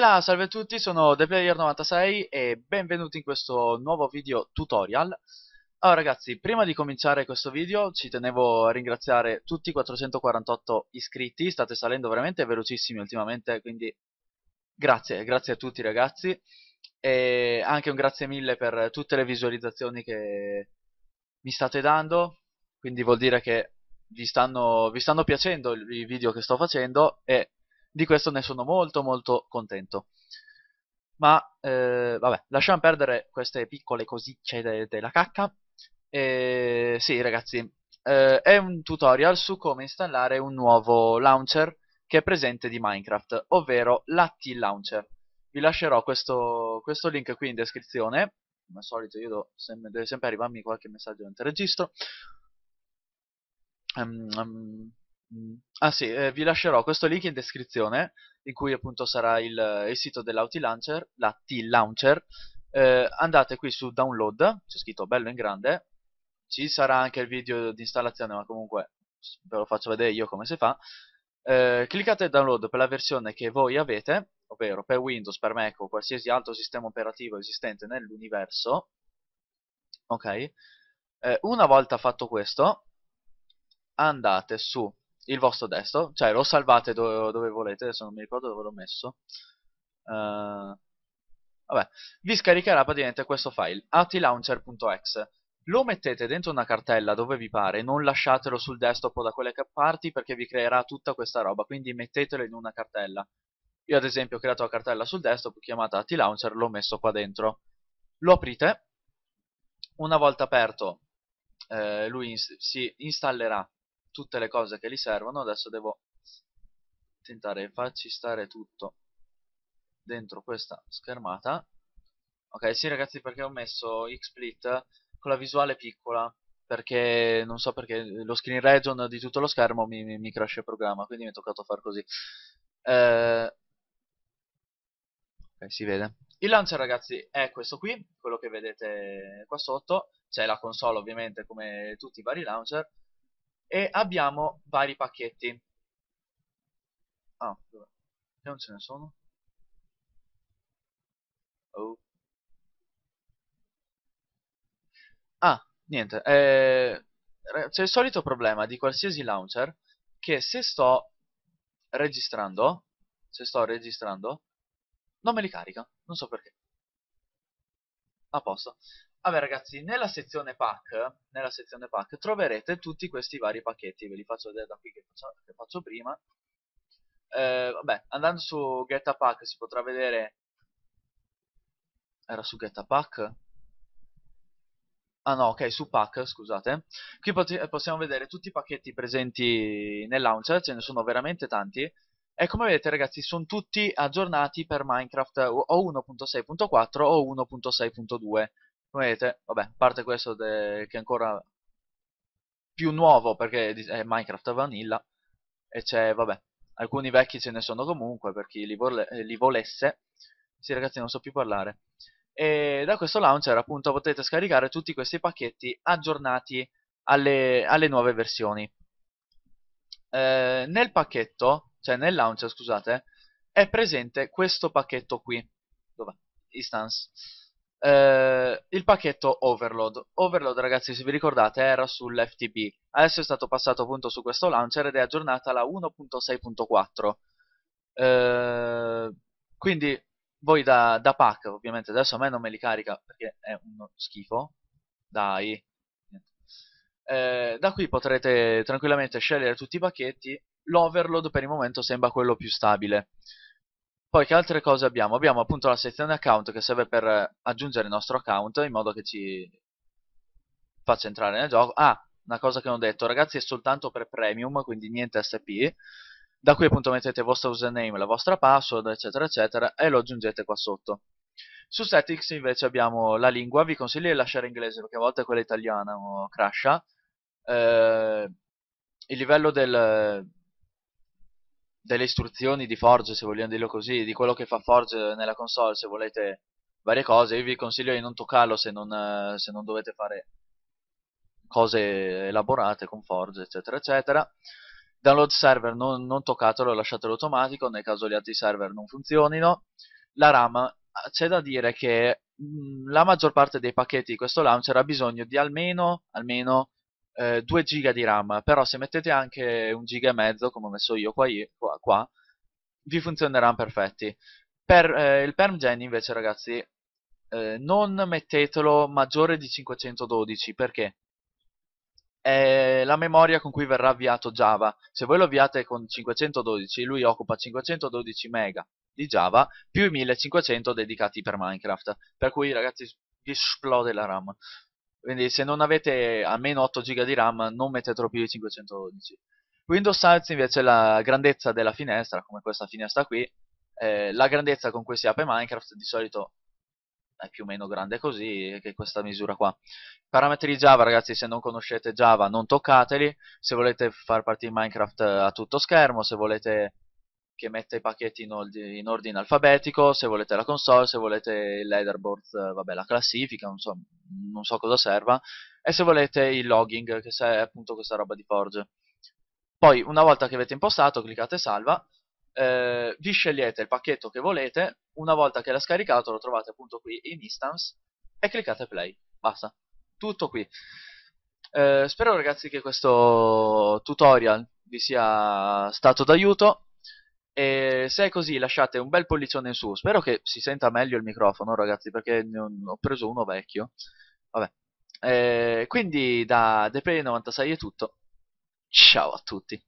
là, salve a tutti, sono ThePlayer96 e benvenuti in questo nuovo video tutorial. Allora ragazzi, prima di cominciare questo video ci tenevo a ringraziare tutti i 448 iscritti, state salendo veramente velocissimi ultimamente, quindi grazie, grazie a tutti ragazzi e anche un grazie mille per tutte le visualizzazioni che mi state dando quindi vuol dire che vi stanno, vi stanno piacendo i video che sto facendo e di questo ne sono molto molto contento ma eh, vabbè lasciamo perdere queste piccole cosicce della cacca e sì ragazzi eh, è un tutorial su come installare un nuovo launcher che è presente di Minecraft ovvero l'AT Launcher vi lascerò questo, questo link qui in descrizione come al solito io do, sem deve sempre arrivarmi qualche messaggio durante il registro um, um, ah sì, eh, vi lascerò questo link in descrizione in cui appunto sarà il, il sito dell'Autilauncher la T-Launcher eh, andate qui su download, c'è scritto bello in grande ci sarà anche il video di installazione ma comunque ve lo faccio vedere io come si fa eh, cliccate download per la versione che voi avete ovvero per Windows, per Mac o qualsiasi altro sistema operativo esistente nell'universo, ok? Eh, una volta fatto questo, andate su il vostro desktop, cioè lo salvate do dove volete, adesso non mi ricordo dove l'ho messo, uh, vabbè, vi scaricherà praticamente questo file, atlauncher.exe, lo mettete dentro una cartella dove vi pare, non lasciatelo sul desktop o da quelle parti perché vi creerà tutta questa roba, quindi mettetelo in una cartella, io ad esempio ho creato la cartella sul desktop chiamata T-Launcher, l'ho messo qua dentro. Lo aprite, una volta aperto eh, lui ins si installerà tutte le cose che gli servono, adesso devo tentare di farci stare tutto dentro questa schermata. Ok, sì ragazzi perché ho messo XSplit con la visuale piccola, perché non so perché lo screen region di tutto lo schermo mi, mi, mi crash il programma, quindi mi è toccato far così. Eh, eh, si vede il lancer ragazzi è questo qui quello che vedete qua sotto c'è la console ovviamente come tutti i vari launcher e abbiamo vari pacchetti ah dove? non ce ne sono oh. ah niente eh, c'è il solito problema di qualsiasi launcher che se sto registrando se sto registrando non me li carica, non so perché. A posto. Vabbè ragazzi, nella sezione pack, nella sezione pack troverete tutti questi vari pacchetti, ve li faccio vedere da qui che faccio, che faccio prima. Eh, vabbè, andando su Get a Pack si potrà vedere... Era su Get a Pack? Ah no, ok, su pack, scusate. Qui possiamo vedere tutti i pacchetti presenti nel launcher, ce ne sono veramente tanti e come vedete ragazzi sono tutti aggiornati per Minecraft o 1.6.4 o 1.6.2 come vedete, vabbè, a parte questo che è ancora più nuovo perché eh, è Minecraft Vanilla e c'è, vabbè, alcuni vecchi ce ne sono comunque per chi li, vole eh, li volesse sì ragazzi non so più parlare e da questo launcher appunto potete scaricare tutti questi pacchetti aggiornati alle, alle nuove versioni eh, nel pacchetto cioè nel launcher, scusate, è presente questo pacchetto qui, dov'è? Instance. Eh, il pacchetto overload. Overload, ragazzi, se vi ricordate, era sull'FTP. Adesso è stato passato appunto su questo launcher ed è aggiornata la 1.6.4. Eh, quindi voi da, da, pack, ovviamente, adesso a me non me li carica perché è uno schifo. Dai. Eh, da qui potrete tranquillamente scegliere tutti i pacchetti l'overload per il momento sembra quello più stabile. Poi che altre cose abbiamo? Abbiamo appunto la sezione account che serve per aggiungere il nostro account in modo che ci faccia entrare nel gioco. Ah, una cosa che non ho detto, ragazzi è soltanto per premium, quindi niente SP. Da qui appunto mettete il vostro username, la vostra password, eccetera, eccetera, e lo aggiungete qua sotto. Su settings invece abbiamo la lingua, vi consiglio di lasciare inglese perché a volte quella italiana oh, crasha. Eh, il livello del, delle istruzioni di Forge, se vogliamo dirlo così, di quello che fa Forge nella console, se volete varie cose, io vi consiglio di non toccarlo se non, se non dovete fare cose elaborate con Forge, eccetera, eccetera. Download server non, non toccatelo, lasciatelo automatico, nel caso gli altri server non funzionino. La RAM, c'è da dire che mh, mm, la maggior parte dei pacchetti di questo launcher ha bisogno di almeno, almeno eh, 2 giga di RAM, però se mettete anche un giga e mezzo, come ho messo io qua, qua, qua vi funzioneranno perfetti. Per eh, il PermGen invece ragazzi, eh, non mettetelo maggiore di 512, perché? È la memoria con cui verrà avviato Java. Se voi lo avviate con 512, lui occupa 512 mega di Java più i 1500 dedicati per Minecraft. Per cui ragazzi vi esplode la RAM quindi se non avete almeno 8 GB di RAM non mettetelo più di 512 Windows alza invece la grandezza della finestra come questa finestra qui eh, la grandezza con cui si apre Minecraft di solito è più o meno grande così che questa misura qua parametri Java ragazzi se non conoscete Java non toccateli se volete far partire Minecraft eh, a tutto schermo se volete che metta i pacchetti in, ordine, in ordine alfabetico se volete la console se volete il leaderboard eh, vabbè la classifica insomma non so cosa serva, e se volete il logging, che è appunto questa roba di Forge. Poi, una volta che avete impostato, cliccate salva, eh, vi scegliete il pacchetto che volete, una volta che l'ha scaricato lo trovate appunto qui in instance, e cliccate play. Basta. Tutto qui. Eh, spero ragazzi che questo tutorial vi sia stato d'aiuto e se è così lasciate un bel pollicione in su. Spero che si senta meglio il microfono, ragazzi, perché ne ho preso uno vecchio. Vabbè. E quindi da DePay96 è tutto. Ciao a tutti.